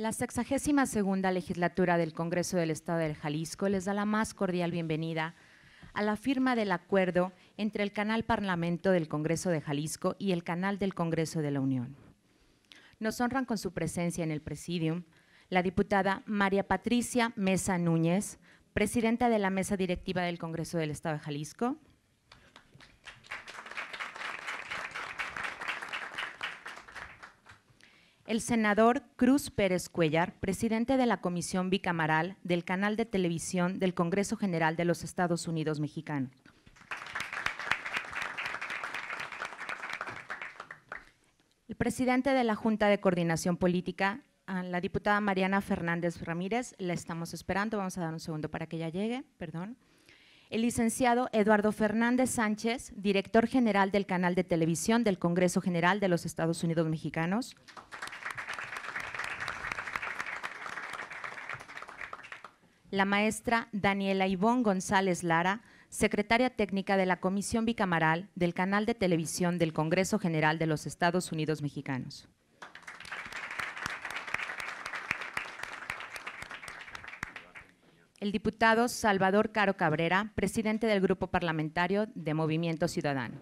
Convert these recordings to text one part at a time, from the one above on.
La 62 segunda legislatura del Congreso del Estado de Jalisco les da la más cordial bienvenida a la firma del acuerdo entre el Canal Parlamento del Congreso de Jalisco y el Canal del Congreso de la Unión. Nos honran con su presencia en el presidium la diputada María Patricia Mesa Núñez, presidenta de la Mesa Directiva del Congreso del Estado de Jalisco, El senador Cruz Pérez Cuellar, presidente de la Comisión Bicameral del Canal de Televisión del Congreso General de los Estados Unidos Mexicanos. El presidente de la Junta de Coordinación Política, la diputada Mariana Fernández Ramírez, la estamos esperando, vamos a dar un segundo para que ella llegue, perdón. El licenciado Eduardo Fernández Sánchez, director general del canal de televisión del Congreso General de los Estados Unidos Mexicanos. la maestra Daniela Ivón González Lara, secretaria técnica de la Comisión Bicamaral del Canal de Televisión del Congreso General de los Estados Unidos Mexicanos. El diputado Salvador Caro Cabrera, presidente del Grupo Parlamentario de Movimiento Ciudadano.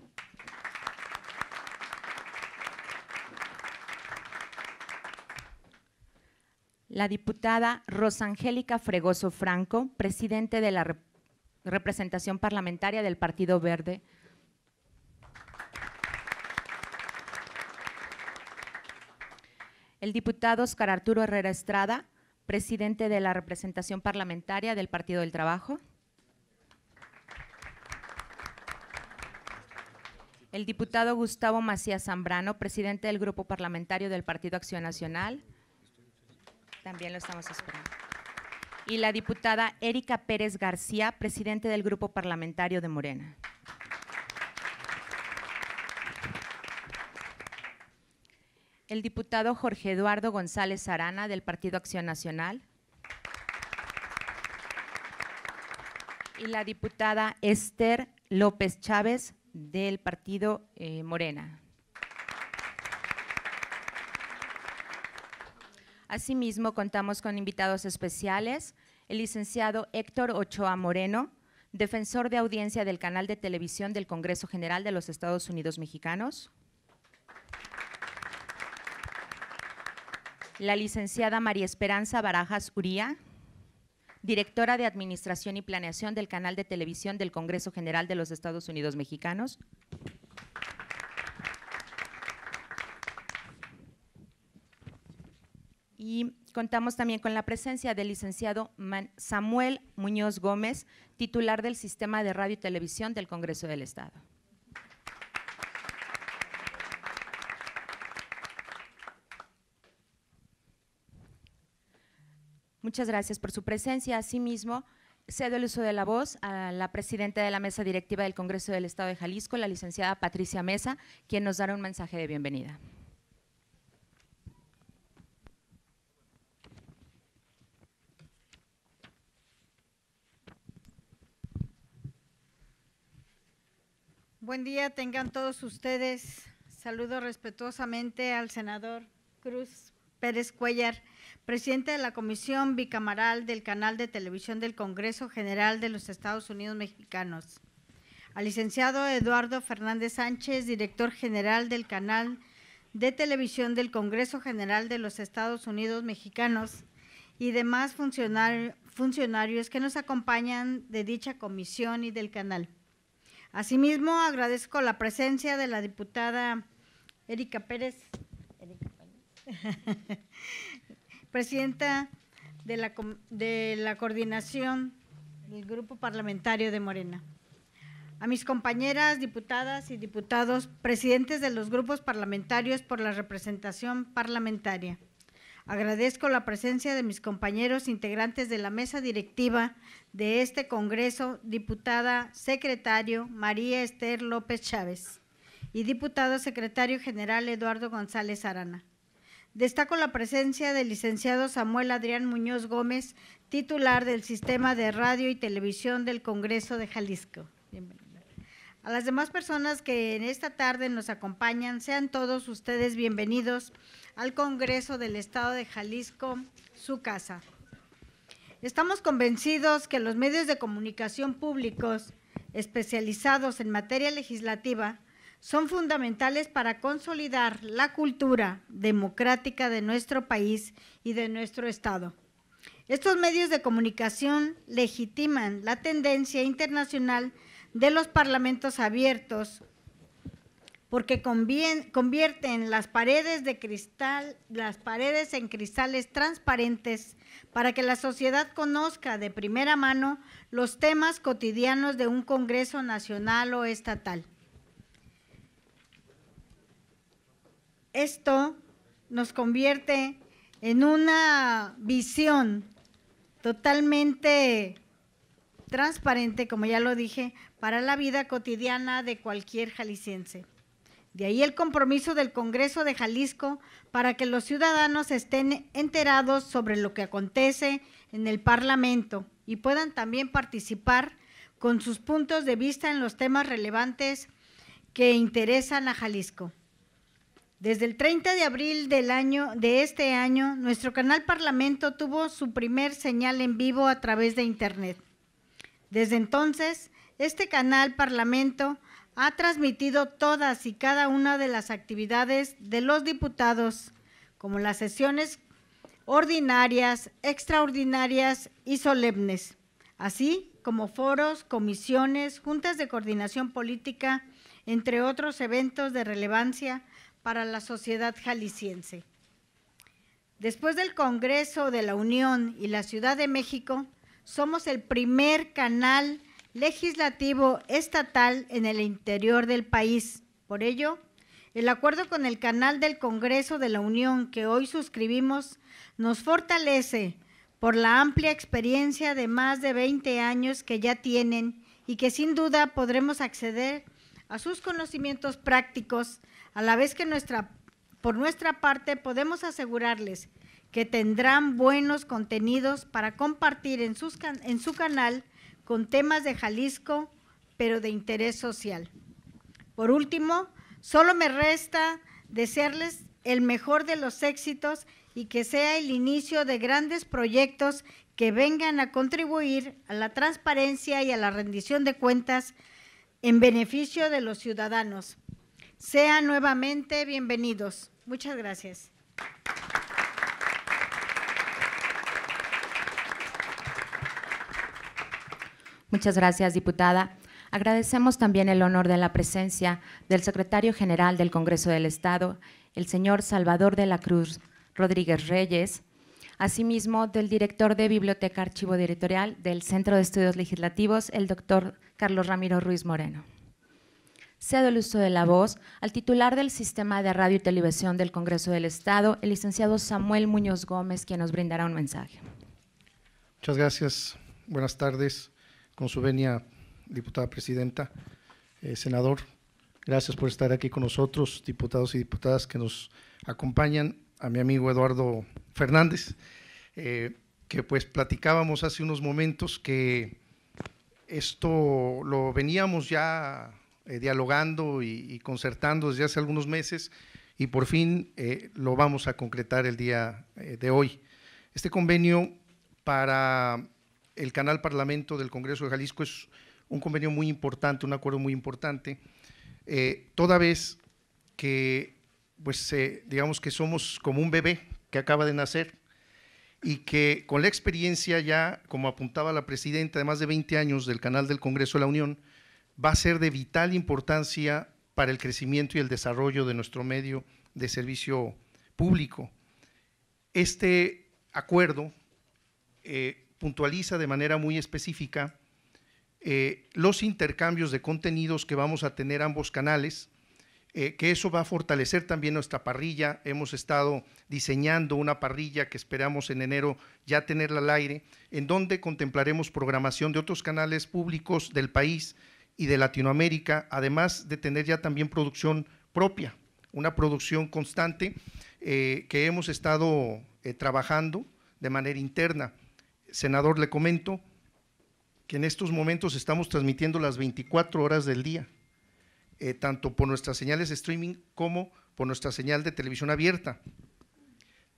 la diputada Rosangélica Fregoso Franco, presidente de la representación parlamentaria del Partido Verde. El diputado Oscar Arturo Herrera Estrada, presidente de la representación parlamentaria del Partido del Trabajo. El diputado Gustavo Macías Zambrano, presidente del Grupo Parlamentario del Partido Acción Nacional. También lo estamos esperando. Y la diputada Erika Pérez García, presidente del Grupo Parlamentario de Morena. El diputado Jorge Eduardo González Arana, del Partido Acción Nacional. Y la diputada Esther López Chávez, del Partido eh, Morena, Asimismo, contamos con invitados especiales, el licenciado Héctor Ochoa Moreno, defensor de audiencia del canal de televisión del Congreso General de los Estados Unidos Mexicanos. La licenciada María Esperanza Barajas Uría, directora de Administración y Planeación del canal de televisión del Congreso General de los Estados Unidos Mexicanos. y contamos también con la presencia del licenciado Samuel Muñoz Gómez, titular del Sistema de Radio y Televisión del Congreso del Estado. Muchas gracias por su presencia. Asimismo, cedo el uso de la voz a la presidenta de la mesa directiva del Congreso del Estado de Jalisco, la licenciada Patricia Mesa, quien nos dará un mensaje de bienvenida. Buen día, tengan todos ustedes. Saludo respetuosamente al senador Cruz Pérez Cuellar, presidente de la Comisión Bicamaral del Canal de Televisión del Congreso General de los Estados Unidos Mexicanos. Al licenciado Eduardo Fernández Sánchez, director general del Canal de Televisión del Congreso General de los Estados Unidos Mexicanos y demás funcionarios que nos acompañan de dicha comisión y del canal. Asimismo, agradezco la presencia de la diputada Erika Pérez, presidenta de la, de la coordinación del Grupo Parlamentario de Morena. A mis compañeras diputadas y diputados, presidentes de los grupos parlamentarios por la representación parlamentaria. Agradezco la presencia de mis compañeros integrantes de la mesa directiva de este Congreso, diputada secretario María Esther López Chávez y diputado secretario general Eduardo González Arana. Destaco la presencia del licenciado Samuel Adrián Muñoz Gómez, titular del Sistema de Radio y Televisión del Congreso de Jalisco. Bienvenido. A las demás personas que en esta tarde nos acompañan, sean todos ustedes bienvenidos al Congreso del Estado de Jalisco, su casa. Estamos convencidos que los medios de comunicación públicos especializados en materia legislativa son fundamentales para consolidar la cultura democrática de nuestro país y de nuestro Estado. Estos medios de comunicación legitiman la tendencia internacional de los parlamentos abiertos porque convierten las paredes de cristal, las paredes en cristales transparentes para que la sociedad conozca de primera mano los temas cotidianos de un Congreso nacional o estatal. Esto nos convierte en una visión totalmente transparente, como ya lo dije, para la vida cotidiana de cualquier jalisciense. De ahí el compromiso del Congreso de Jalisco para que los ciudadanos estén enterados sobre lo que acontece en el Parlamento y puedan también participar con sus puntos de vista en los temas relevantes que interesan a Jalisco. Desde el 30 de abril del año de este año, nuestro canal Parlamento tuvo su primer señal en vivo a través de internet. Desde entonces, este canal Parlamento ha transmitido todas y cada una de las actividades de los diputados, como las sesiones ordinarias, extraordinarias y solemnes, así como foros, comisiones, juntas de coordinación política, entre otros eventos de relevancia para la sociedad jalisciense. Después del Congreso de la Unión y la Ciudad de México, somos el primer canal legislativo estatal en el interior del país. Por ello, el acuerdo con el canal del Congreso de la Unión que hoy suscribimos nos fortalece por la amplia experiencia de más de 20 años que ya tienen y que sin duda podremos acceder a sus conocimientos prácticos, a la vez que por nuestra parte podemos asegurarles que tendrán buenos contenidos para compartir en, su canal con temas de Jalisco, pero de interés social. Por último, solo me resta desearles el mejor de los éxitos y que sea el inicio de grandes proyectos que vengan a contribuir a la transparencia y a la rendición de cuentas en beneficio de los ciudadanos. Sean nuevamente bienvenidos. Muchas gracias. Muchas gracias, diputada. Agradecemos también el honor de la presencia del secretario general del Congreso del Estado, el señor Salvador de la Cruz Rodríguez Reyes, asimismo del director de Biblioteca Archivo Directorial del Centro de Estudios Legislativos, el doctor Carlos Ramiro Ruiz Moreno. Cedo el uso de la voz al titular del Sistema de Radio y Televisión del Congreso del Estado, el licenciado Samuel Muñoz Gómez, quien nos brindará un mensaje. Muchas gracias. Buenas tardes. Con su venia, diputada presidenta, eh, senador, gracias por estar aquí con nosotros, diputados y diputadas que nos acompañan, a mi amigo Eduardo Fernández, eh, que pues platicábamos hace unos momentos que esto lo veníamos ya eh, dialogando y, concertando desde hace algunos meses y por fin lo vamos a concretar el día de hoy. Este convenio para el canal Parlamento del Congreso de Jalisco es un convenio muy importante, un acuerdo muy importante, eh, toda vez que, pues, eh, digamos que somos como un bebé que acaba de nacer y que con la experiencia ya, como apuntaba la presidenta, de más de 20 años del canal del Congreso de la Unión, va a ser de vital importancia para el crecimiento y el desarrollo de nuestro medio de servicio público. Este acuerdo eh, puntualiza de manera muy específica eh, los intercambios de contenidos que vamos a tener ambos canales, eh, que eso va a fortalecer también nuestra parrilla. Hemos estado diseñando una parrilla que esperamos en enero ya tenerla al aire, en donde contemplaremos programación de otros canales públicos del país y de Latinoamérica, además de tener ya también producción propia, una producción constante eh, que hemos estado trabajando de manera interna senador, le comento que en estos momentos estamos transmitiendo las 24 horas del día, eh, tanto por nuestras señales de streaming como por nuestra señal de televisión abierta.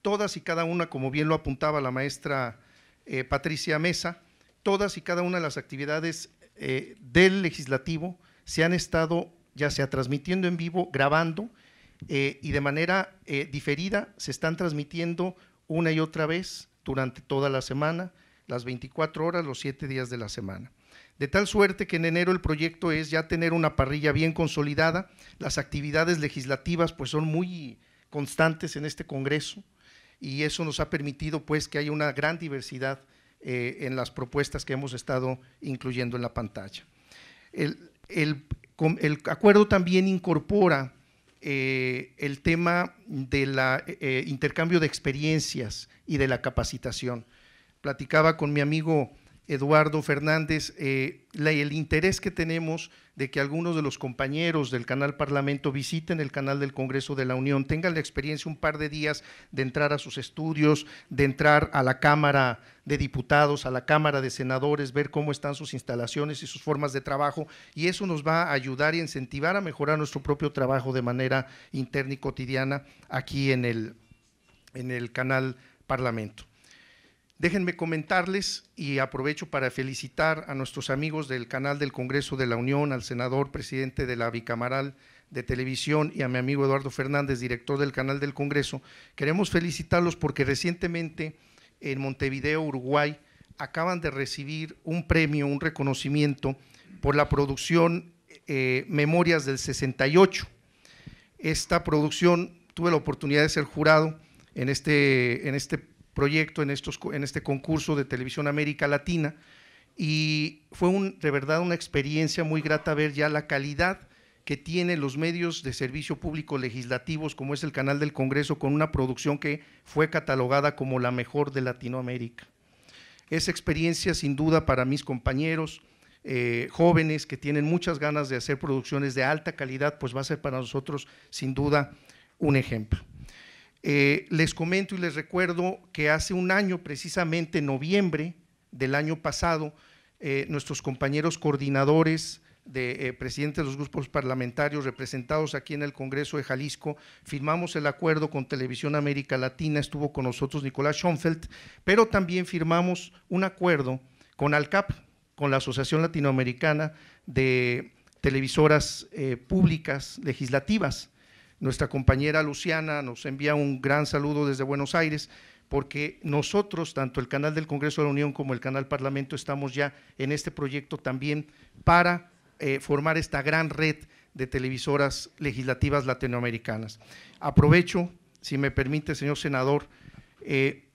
Todas y cada una, como bien lo apuntaba la maestra eh, Patricia Mesa, todas y cada una de las actividades eh, del legislativo se han estado ya sea transmitiendo en vivo, grabando y de manera diferida se están transmitiendo una y otra vez durante toda la semana, las 24 horas, los 7 días de la semana. De tal suerte que en enero el proyecto es ya tener una parrilla bien consolidada, las actividades legislativas pues son muy constantes en este Congreso y eso nos ha permitido pues que haya una gran diversidad eh, en las propuestas que hemos estado incluyendo en la pantalla. el acuerdo también incorpora eh, el tema del la eh, intercambio de experiencias y de la capacitación. Platicaba con mi amigo Eduardo Fernández, eh, el interés que tenemos de que algunos de los compañeros del canal Parlamento visiten el canal del Congreso de la Unión, tengan la experiencia un par de días de entrar a sus estudios, de entrar a la Cámara de Diputados, a la Cámara de Senadores, ver cómo están sus instalaciones y sus formas de trabajo, y eso nos va a ayudar y incentivar a mejorar nuestro propio trabajo de manera interna y cotidiana aquí en el, en el canal Parlamento. Déjenme comentarles y aprovecho para felicitar a nuestros amigos del canal del Congreso de la Unión, al senador presidente de la Bicamaral de Televisión y a mi amigo Eduardo Fernández, director del canal del Congreso. Queremos felicitarlos porque recientemente en Montevideo, Uruguay, acaban de recibir un premio, un reconocimiento por la producción eh, Memorias del 68. Esta producción tuve la oportunidad de ser jurado en este, en este proyecto en, estos, en este concurso de Televisión América Latina y fue de verdad una experiencia muy grata ver ya la calidad que tienen los medios de servicio público legislativos, como es el canal del Congreso, con una producción que fue catalogada como la mejor de Latinoamérica. Esa experiencia, sin duda, para mis compañeros eh, jóvenes que tienen muchas ganas de hacer producciones de alta calidad, pues va a ser para nosotros, sin duda, un ejemplo. Eh, les comento y les recuerdo que hace un año, precisamente en noviembre del año pasado, eh, nuestros compañeros coordinadores de eh, presidentes de los grupos parlamentarios representados aquí en el Congreso de Jalisco, firmamos el acuerdo con Televisión América Latina, estuvo con nosotros Nicolás Schoenfeld, pero también firmamos un acuerdo con ALCAP, con la Asociación Latinoamericana de Televisoras Públicas Legislativas, nuestra compañera Luciana nos envía un gran saludo desde Buenos Aires, porque nosotros, tanto el canal del Congreso de la Unión como el canal Parlamento, estamos ya en este proyecto también para eh, formar esta gran red de televisoras legislativas latinoamericanas. Aprovecho, si me permite, señor senador, eh,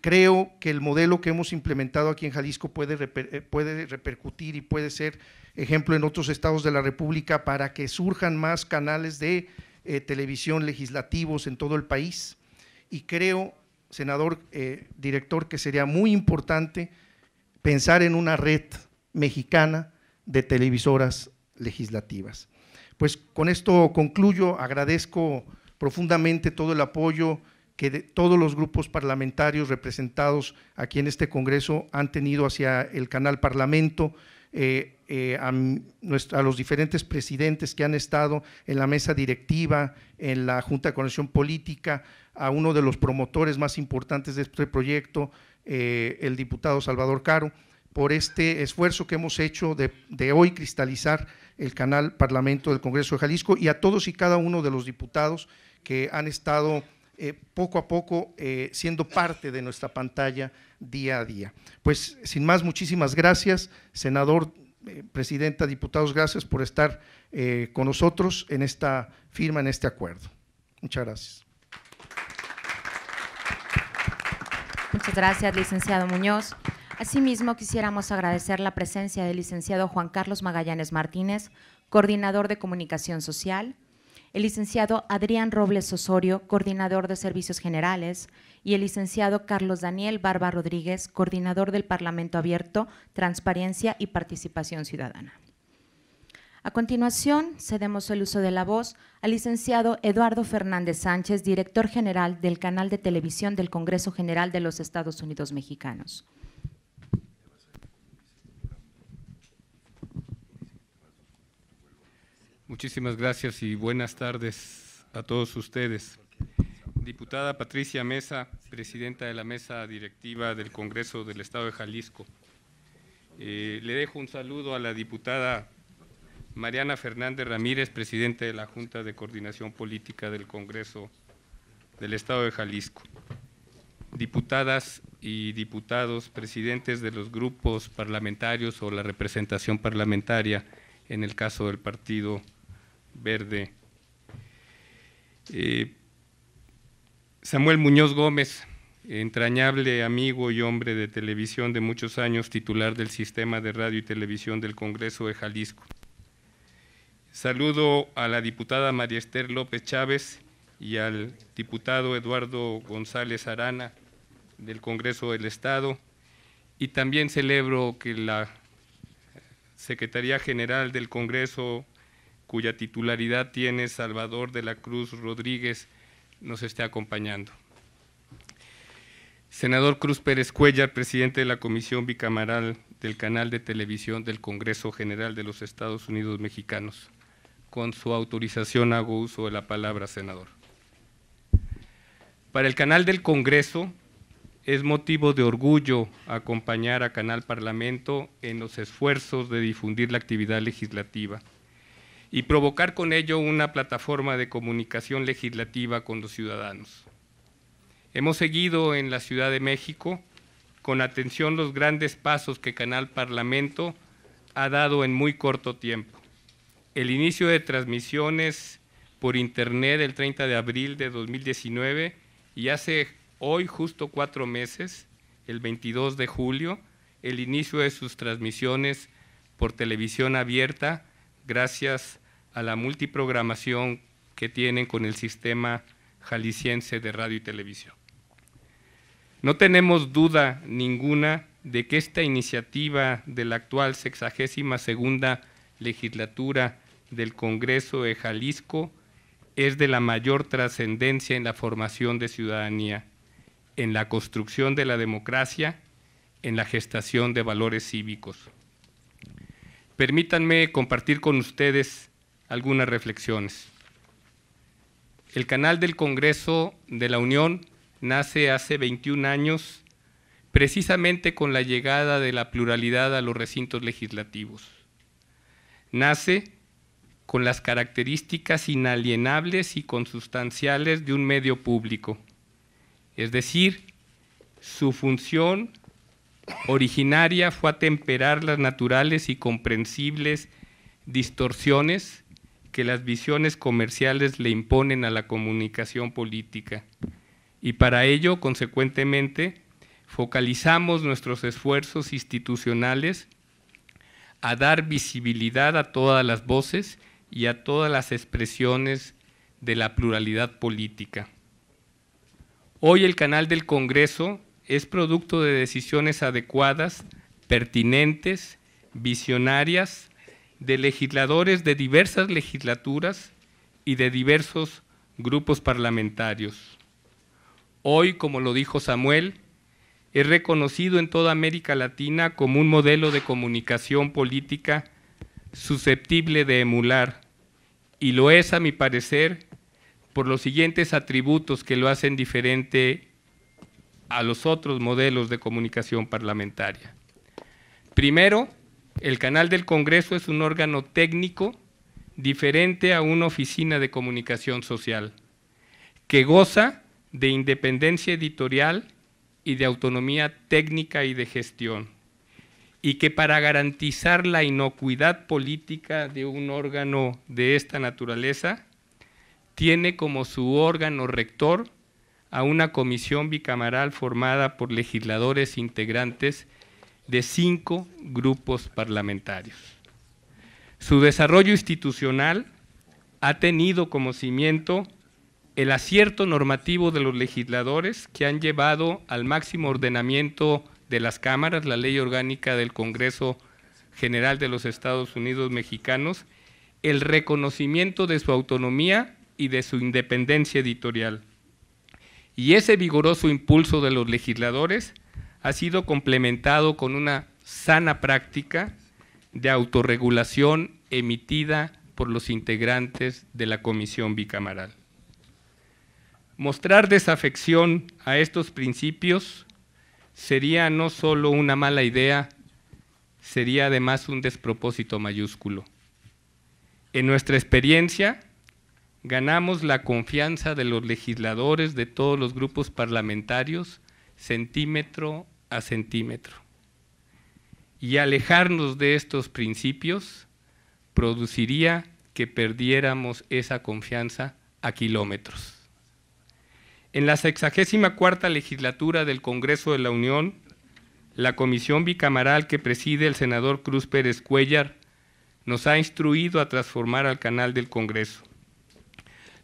Creo que el modelo que hemos implementado aquí en Jalisco puede, eh, puede repercutir y puede ser ejemplo en otros estados de la República para que surjan más canales de eh, televisión legislativos en todo el país. Y creo, senador, eh, director, que sería muy importante pensar en una red mexicana de televisoras legislativas. Pues con esto concluyo, agradezco profundamente todo el apoyo que de, todos los grupos parlamentarios representados aquí en este Congreso han tenido hacia el canal Parlamento, eh, eh, a, a, los diferentes presidentes que han estado en la mesa directiva, en la Junta de Conexión Política, a uno de los promotores más importantes de este proyecto, eh, el diputado Salvador Caro, por este esfuerzo que hemos hecho de, de hoy cristalizar el canal Parlamento del Congreso de Jalisco y a todos y cada uno de los diputados que han estado eh, poco a poco eh, siendo parte de nuestra pantalla día a día. Pues sin más, muchísimas gracias, senador, eh, presidenta, diputados, gracias por estar con nosotros en esta firma, en este acuerdo. Muchas gracias. Muchas gracias, licenciado Muñoz. Asimismo, quisiéramos agradecer la presencia del licenciado Juan Carlos Magallanes Martínez, coordinador de comunicación social, el licenciado Adrián Robles Osorio, coordinador de Servicios Generales, y el licenciado Carlos Daniel Barba Rodríguez, coordinador del Parlamento Abierto, Transparencia y Participación Ciudadana. A continuación, cedemos el uso de la voz al licenciado Eduardo Fernández Sánchez, director general del canal de televisión del Congreso General de los Estados Unidos Mexicanos. Muchísimas gracias y buenas tardes a todos ustedes. Diputada Patricia Mesa, presidenta de la mesa directiva del Congreso del Estado de Jalisco. Eh, le dejo un saludo a la diputada Mariana Fernández Ramírez, presidenta de la Junta de Coordinación Política del Congreso del Estado de Jalisco. Diputadas y diputados, presidentes de los grupos parlamentarios o la representación parlamentaria, en el caso del partido Verde. Eh, Samuel Muñoz Gómez, entrañable amigo y hombre de televisión de muchos años, titular del sistema de radio y televisión del Congreso de Jalisco. Saludo a la diputada María Esther López Chávez y al diputado Eduardo González Arana del Congreso del Estado. Y también celebro que la Secretaría General del Congreso cuya titularidad tiene Salvador de la Cruz Rodríguez, nos esté acompañando. Senador Cruz Pérez Cuellar, presidente de la Comisión Bicamaral del Canal de Televisión del Congreso General de los Estados Unidos Mexicanos. Con su autorización hago uso de la palabra, senador. Para el canal del Congreso es motivo de orgullo acompañar a Canal Parlamento en los esfuerzos de difundir la actividad legislativa y provocar con ello una plataforma de comunicación legislativa con los ciudadanos. Hemos seguido en la Ciudad de México con atención los grandes pasos que Canal Parlamento ha dado en muy corto tiempo. El inicio de transmisiones por Internet el 30 de abril de 2019 y hace hoy justo cuatro meses, el 22 de julio, el inicio de sus transmisiones por televisión abierta gracias a la multiprogramación que tienen con el sistema jalisciense de radio y televisión. No tenemos duda ninguna de que esta iniciativa de la actual 62 segunda legislatura del Congreso de Jalisco es de la mayor trascendencia en la formación de ciudadanía, en la construcción de la democracia, en la gestación de valores cívicos. Permítanme compartir con ustedes algunas reflexiones. El canal del Congreso de la Unión nace hace 21 años precisamente con la llegada de la pluralidad a los recintos legislativos. Nace con las características inalienables y consustanciales de un medio público, es decir, su función originaria fue atemperar las naturales y comprensibles distorsiones que las visiones comerciales le imponen a la comunicación política. Y para ello, consecuentemente, focalizamos nuestros esfuerzos institucionales a dar visibilidad a todas las voces y a todas las expresiones de la pluralidad política. Hoy el canal del Congreso es producto de decisiones adecuadas, pertinentes, visionarias, de legisladores de diversas legislaturas y de diversos grupos parlamentarios. Hoy, como lo dijo Samuel, es reconocido en toda América Latina como un modelo de comunicación política susceptible de emular, y lo es, a mi parecer, por los siguientes atributos que lo hacen diferente a los otros modelos de comunicación parlamentaria. Primero, el canal del Congreso es un órgano técnico diferente a una oficina de comunicación social, que goza de independencia editorial y de autonomía técnica y de gestión, y que para garantizar la inocuidad política de un órgano de esta naturaleza, tiene como su órgano rector a una comisión bicameral formada por legisladores integrantes de cinco grupos parlamentarios. Su desarrollo institucional ha tenido como cimiento el acierto normativo de los legisladores que han llevado al máximo ordenamiento de las cámaras, la ley orgánica del Congreso General de los Estados Unidos Mexicanos, el reconocimiento de su autonomía y de su independencia editorial. Y ese vigoroso impulso de los legisladores ha sido complementado con una sana práctica de autorregulación emitida por los integrantes de la comisión bicameral. Mostrar desafección a estos principios sería no solo una mala idea, sería además un despropósito mayúsculo. En nuestra experiencia, ganamos la confianza de los legisladores de todos los grupos parlamentarios centímetro a centímetro. Y alejarnos de estos principios produciría que perdiéramos esa confianza a kilómetros. En la 64 legislatura del Congreso de la Unión, la comisión bicameral que preside el senador Cruz Pérez Cuellar nos ha instruido a transformar al canal del Congreso.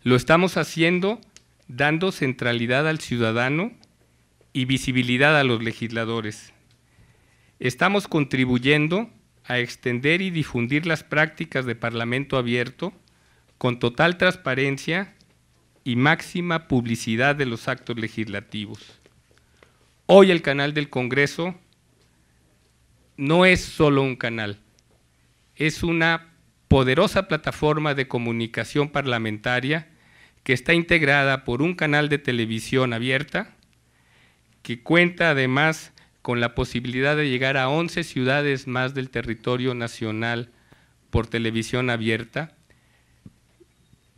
Lo estamos haciendo dando centralidad al ciudadano y visibilidad a los legisladores. Estamos contribuyendo a extender y difundir las prácticas de Parlamento abierto con total transparencia y máxima publicidad de los actos legislativos. Hoy el canal del Congreso no es solo un canal, es una poderosa plataforma de comunicación parlamentaria que está integrada por un canal de televisión abierta, que cuenta además con la posibilidad de llegar a 11 ciudades más del territorio nacional por televisión abierta.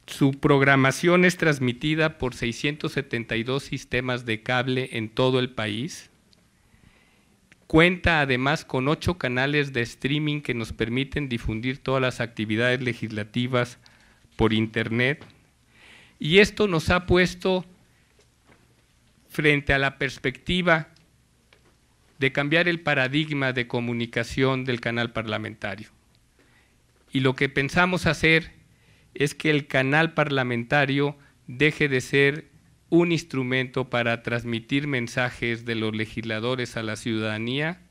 Su programación es transmitida por 672 sistemas de cable en todo el país. Cuenta además con ocho canales de streaming que nos permiten difundir todas las actividades legislativas por Internet. Y esto nos ha puesto frente a la perspectiva de cambiar el paradigma de comunicación del canal parlamentario. Y lo que pensamos hacer es que el canal parlamentario deje de ser un instrumento para transmitir mensajes de los legisladores a la ciudadanía,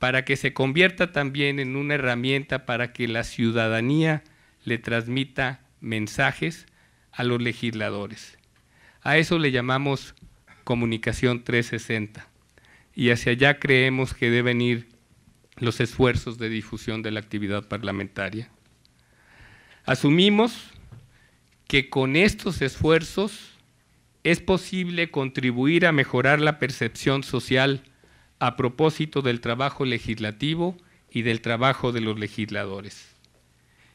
para que se convierta también en una herramienta para que la ciudadanía le transmita mensajes a los legisladores. A eso le llamamos Comunicación 360. Y hacia allá creemos que deben ir los esfuerzos de difusión de la actividad parlamentaria. Asumimos que con estos esfuerzos es posible contribuir a mejorar la percepción social a propósito del trabajo legislativo y del trabajo de los legisladores.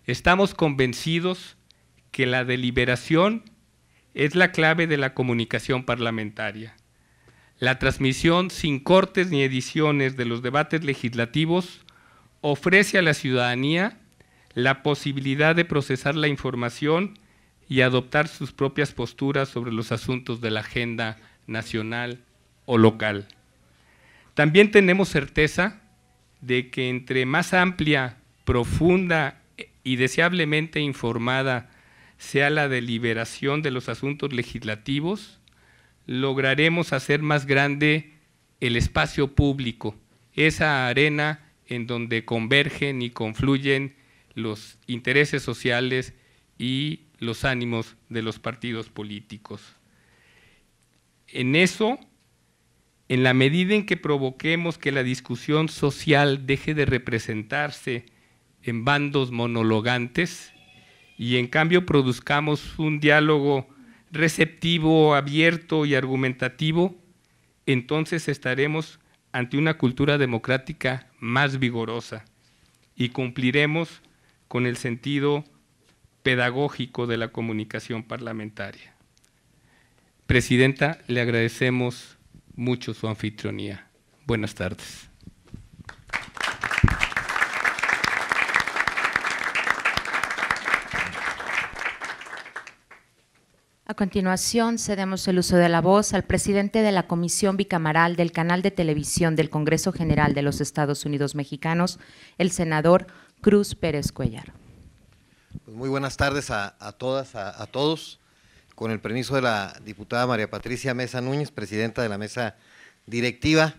Estamos convencidos que la deliberación es la clave de la comunicación parlamentaria. La transmisión sin cortes ni ediciones de los debates legislativos ofrece a la ciudadanía la posibilidad de procesar la información y adoptar sus propias posturas sobre los asuntos de la agenda nacional o local. También tenemos certeza de que entre más amplia, profunda y deseablemente informada sea la deliberación de los asuntos legislativos, lograremos hacer más grande el espacio público, esa arena en donde convergen y confluyen los intereses sociales y los ánimos de los partidos políticos. En eso, en la medida en que provoquemos que la discusión social deje de representarse en bandos monologantes, y en cambio produzcamos un diálogo receptivo, abierto y argumentativo, entonces estaremos ante una cultura democrática más vigorosa y cumpliremos con el sentido pedagógico de la comunicación parlamentaria. Presidenta, le agradecemos mucho su anfitrionía. Buenas tardes. A continuación, cedemos el uso de la voz al presidente de la Comisión Bicamaral del Canal de Televisión del Congreso General de los Estados Unidos Mexicanos, el senador Cruz Pérez Cuellar. Pues muy buenas tardes a, todas, a, todos. Con el permiso de la diputada María Patricia Mesa Núñez, presidenta de la mesa directiva,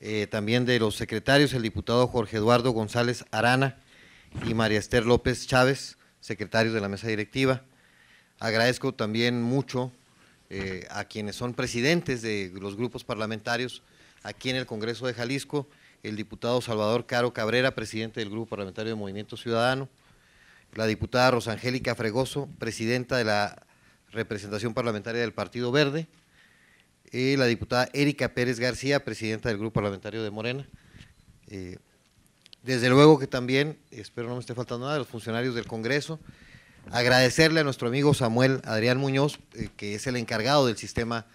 eh, también de los secretarios, el diputado Jorge Eduardo González Arana y María Esther López Chávez, secretarios de la mesa directiva Agradezco también mucho eh, a quienes son presidentes de los grupos parlamentarios aquí en el Congreso de Jalisco, el diputado Salvador Caro Cabrera, presidente del Grupo Parlamentario de Movimiento Ciudadano, la diputada Rosangélica Fregoso, presidenta de la representación parlamentaria del Partido Verde, y la diputada Erika Pérez García, presidenta del Grupo Parlamentario de Morena. Eh, desde luego que también, espero no me esté faltando nada, los funcionarios del Congreso, agradecerle a nuestro amigo Samuel Adrián Muñoz, eh, que es el encargado del sistema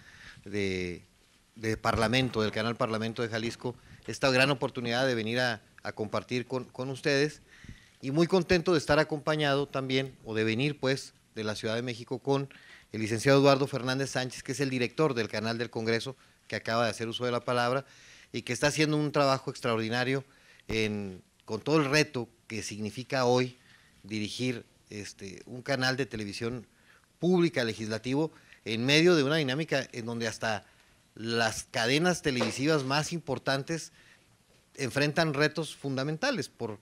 de, Parlamento, del canal Parlamento de Jalisco, esta gran oportunidad de venir a, compartir con, ustedes y muy contento de estar acompañado también, o de venir pues, de la Ciudad de México con el licenciado Eduardo Fernández Sánchez, que es el director del canal del Congreso, que acaba de hacer uso de la palabra y que está haciendo un trabajo extraordinario con todo el reto que significa hoy dirigir este, un canal de televisión pública legislativo en medio de una dinámica en donde hasta las cadenas televisivas más importantes enfrentan retos fundamentales por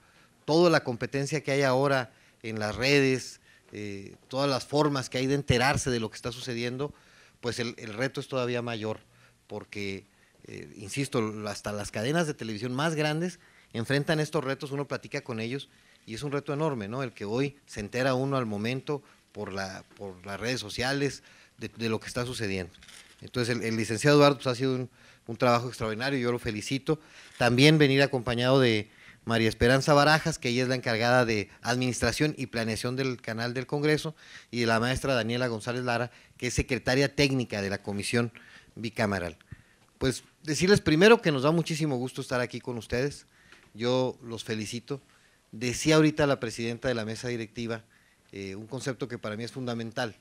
toda la competencia que hay ahora en las redes, eh, todas las formas que hay de enterarse de lo que está sucediendo, pues el, reto es todavía mayor, porque, eh, insisto, hasta las cadenas de televisión más grandes enfrentan estos retos, uno platica con ellos y es un reto enorme, ¿no? El que hoy se entera uno al momento por, la, por las redes sociales de, lo que está sucediendo. Entonces, el, licenciado Eduardo pues, ha sido un, un, trabajo extraordinario, yo lo felicito. También venir acompañado de María Esperanza Barajas, que ella es la encargada de administración y planeación del canal del Congreso, y de la maestra Daniela González Lara, que es secretaria técnica de la Comisión Bicameral. Pues decirles primero que nos da muchísimo gusto estar aquí con ustedes. Yo los felicito. Decía ahorita la presidenta de la mesa directiva eh, un concepto que para mí es fundamental,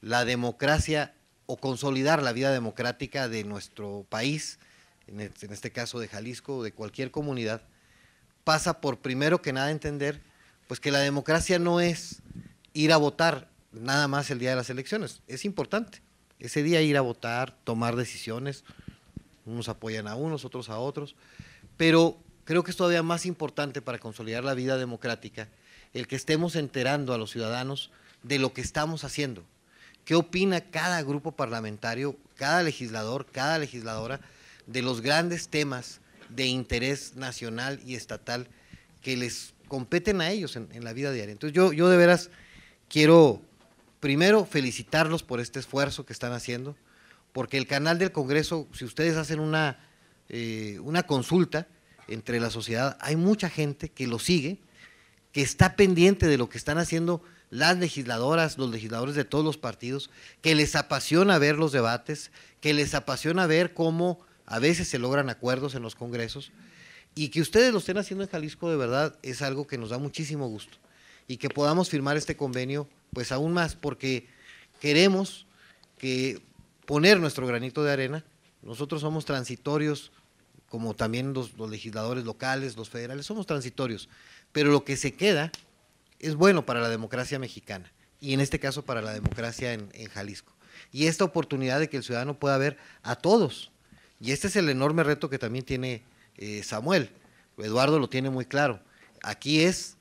la democracia o consolidar la vida democrática de nuestro país, en este caso de Jalisco o de cualquier comunidad, pasa por primero que nada entender pues que la democracia no es ir a votar nada más el día de las elecciones, es importante. Ese día ir a votar, tomar decisiones, unos apoyan a unos, otros a otros, pero creo que es todavía más importante para consolidar la vida democrática el que estemos enterando a los ciudadanos de lo que estamos haciendo. ¿Qué opina cada grupo parlamentario, cada legislador, cada legisladora de los grandes temas de interés nacional y estatal que les competen a ellos en, la vida diaria? Entonces yo, de veras quiero primero felicitarlos por este esfuerzo que están haciendo, porque el canal del Congreso, si ustedes hacen una, eh, una consulta, entre la sociedad, hay mucha gente que lo sigue, que está pendiente de lo que están haciendo las legisladoras, los legisladores de todos los partidos, que les apasiona ver los debates, que les apasiona ver cómo a veces se logran acuerdos en los congresos y que ustedes lo estén haciendo en Jalisco de verdad es algo que nos da muchísimo gusto y que podamos firmar este convenio pues aún más porque queremos que poner nuestro granito de arena. Nosotros somos transitorios como también los, legisladores locales, los federales, somos transitorios, pero lo que se queda es bueno para la democracia mexicana y en este caso para la democracia en, Jalisco. Y esta oportunidad de que el ciudadano pueda ver a todos. Y este es el enorme reto que también tiene eh, Samuel. Eduardo lo tiene muy claro. Aquí es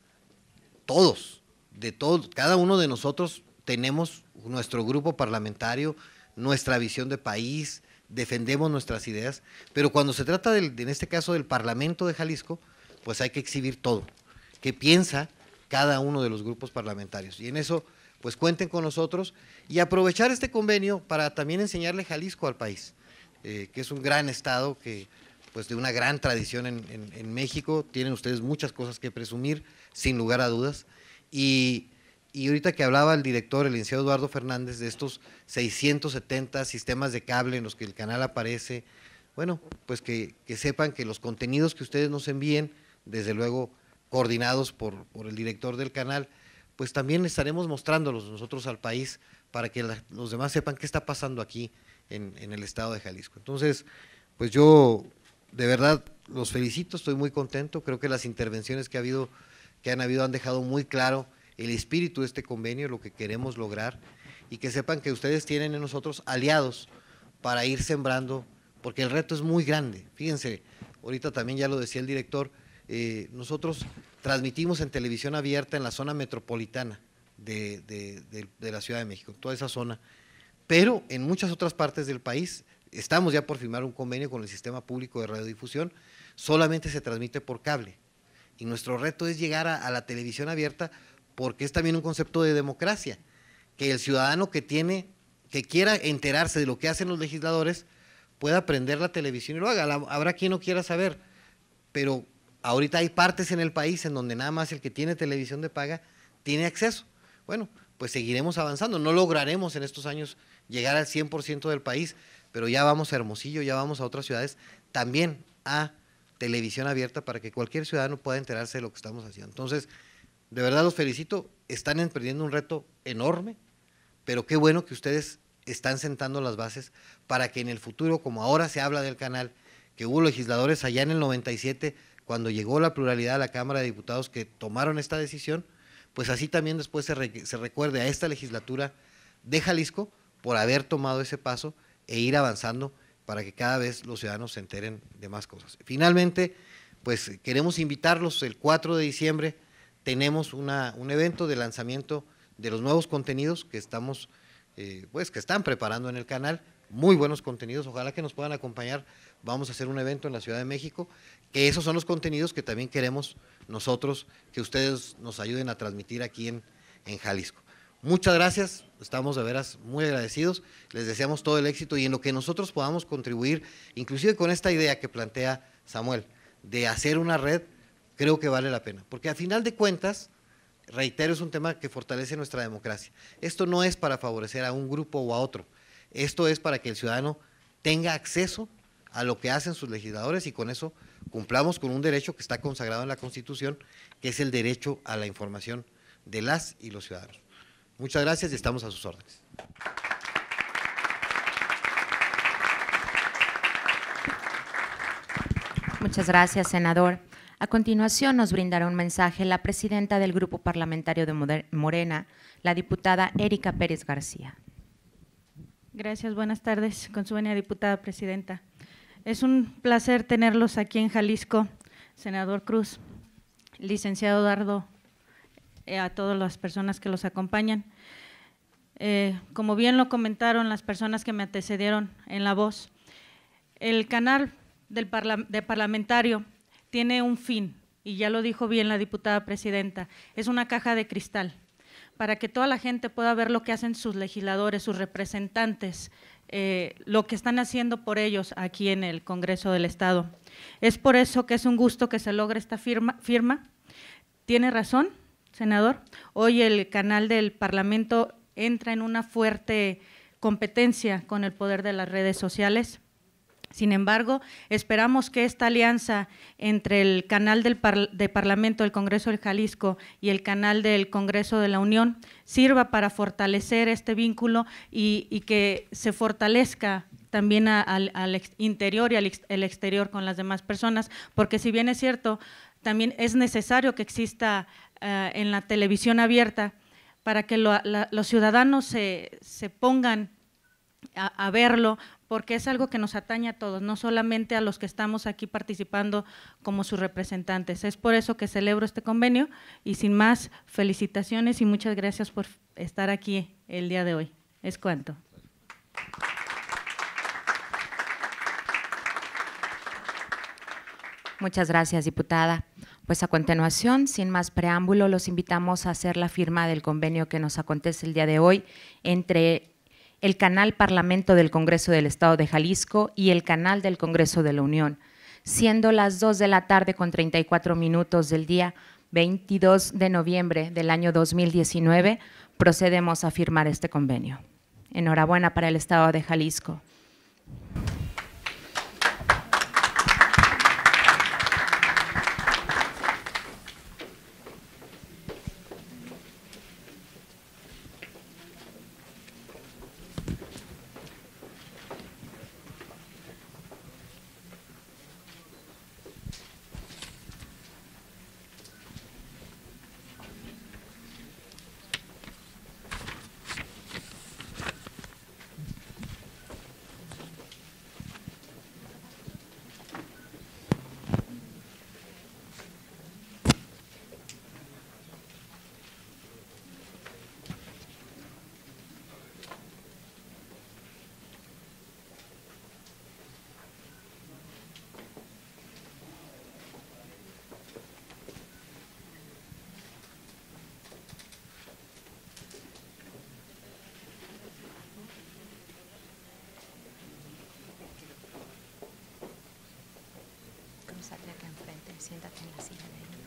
todos, de todos, cada uno de nosotros tenemos nuestro grupo parlamentario, nuestra visión de país, defendemos nuestras ideas, pero cuando se trata, del, en este caso, del Parlamento de Jalisco, pues hay que exhibir todo, qué piensa cada uno de los grupos parlamentarios. Y en eso, pues cuenten con nosotros y aprovechar este convenio para también enseñarle Jalisco al país, eh, que es un gran estado que pues de una gran tradición en, en, en México, tienen ustedes muchas cosas que presumir, sin lugar a dudas, y y ahorita que hablaba el director, el licenciado Eduardo Fernández, de estos 670 sistemas de cable en los que el canal aparece, bueno, pues que, sepan que los contenidos que ustedes nos envíen, desde luego coordinados por, el director del canal, pues también estaremos mostrándolos nosotros al país para que los demás sepan qué está pasando aquí en, en el estado de Jalisco. Entonces, pues yo de verdad los felicito, estoy muy contento, creo que las intervenciones que ha habido, que han habido han dejado muy claro el espíritu de este convenio, lo que queremos lograr, y que sepan que ustedes tienen en nosotros aliados para ir sembrando, porque el reto es muy grande. Fíjense, ahorita también ya lo decía el director, eh, nosotros transmitimos en televisión abierta en la zona metropolitana de, la Ciudad de México, toda esa zona, pero en muchas otras partes del país estamos ya por firmar un convenio con el sistema público de radiodifusión, solamente se transmite por cable. Y nuestro reto es llegar a la televisión abierta porque es también un concepto de democracia, que el ciudadano que tiene, que quiera enterarse de lo que hacen los legisladores, pueda prender la televisión y lo haga. habrá quien no quiera saber, pero ahorita hay partes en el país en donde nada más el que tiene televisión de paga tiene acceso. Bueno, pues seguiremos avanzando. No lograremos en estos años llegar al 100% del país, pero ya vamos a Hermosillo, ya vamos a otras ciudades también a televisión abierta para que cualquier ciudadano pueda enterarse de lo que estamos haciendo. Entonces, de verdad los felicito, están emprendiendo un reto enorme, pero qué bueno que ustedes están sentando las bases para que en el futuro, como ahora se habla del canal, que hubo legisladores allá en el 97, cuando llegó la pluralidad a la Cámara de Diputados que tomaron esta decisión, pues así también después se, recuerde a esta legislatura de Jalisco por haber tomado ese paso e ir avanzando para que cada vez los ciudadanos se enteren de más cosas. Finalmente, pues queremos invitarlos el 4 de diciembre tenemos una, un evento de lanzamiento de los nuevos contenidos que estamos, eh, pues que están preparando en el canal, muy buenos contenidos, ojalá que nos puedan acompañar, vamos a hacer un evento en la Ciudad de México, que esos son los contenidos que también queremos nosotros, que ustedes nos ayuden a transmitir aquí en, en Jalisco. Muchas gracias, estamos de veras muy agradecidos, les deseamos todo el éxito y en lo que nosotros podamos contribuir, inclusive con esta idea que plantea Samuel, de hacer una red creo que vale la pena. Porque a final de cuentas, reitero, es un tema que fortalece nuestra democracia. Esto no es para favorecer a un grupo o a otro. Esto es para que el ciudadano tenga acceso a lo que hacen sus legisladores y con eso cumplamos con un derecho que está consagrado en la Constitución, que es el derecho a la información de las y los ciudadanos. Muchas gracias y estamos a sus órdenes. Muchas gracias, senador. A continuación nos brindará un mensaje la presidenta del Grupo Parlamentario de Morena, la diputada Erika Pérez García. Gracias, buenas tardes, con su diputada presidenta. Es un placer tenerlos aquí en Jalisco, senador Cruz, licenciado Dardo, eh, a todas las personas que los acompañan. Eh, como bien lo comentaron las personas que me antecedieron en la voz, el canal del de parlamentario tiene un fin, y ya lo dijo bien la diputada presidenta, es una caja de cristal para que toda la gente pueda ver lo que hacen sus legisladores, sus representantes, eh, lo que están haciendo por ellos aquí en el Congreso del Estado. Es por eso que es un gusto que se logre esta firma. firma. Tiene razón, senador. Hoy el canal del Parlamento entra en una fuerte competencia con el poder de las redes sociales. Sin embargo, esperamos que esta alianza entre el canal del de Parlamento del Congreso del Jalisco y el canal del Congreso de la Unión sirva para fortalecer este vínculo y, que se fortalezca también al interior y al exterior con las demás personas, porque si bien es cierto, también es necesario que exista eh, en la televisión abierta para que los ciudadanos se, se pongan a, verlo, porque es algo que nos atañe a todos, no solamente a los que estamos aquí participando como sus representantes. Es por eso que celebro este convenio y sin más, felicitaciones y muchas gracias por estar aquí el día de hoy. Es cuanto. Muchas gracias, diputada. Pues a continuación, sin más preámbulo, los invitamos a hacer la firma del convenio que nos acontece el día de hoy entre el canal Parlamento del Congreso del Estado de Jalisco y el canal del Congreso de la Unión, siendo las 2 de la tarde con 34 minutos del día 22 de noviembre del año 2019, procedemos a firmar este convenio. Enhorabuena para el Estado de Jalisco. siéntate en la silla de ahí.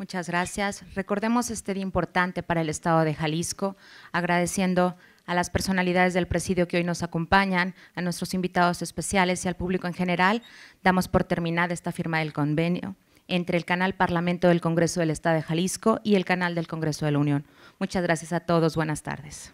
Muchas gracias. Recordemos este día importante para el Estado de Jalisco, agradeciendo a las personalidades del presidio que hoy nos acompañan, a nuestros invitados especiales y al público en general. Damos por terminada esta firma del convenio entre el canal Parlamento del Congreso del Estado de Jalisco y el canal del Congreso de la Unión. Muchas gracias a todos. Buenas tardes.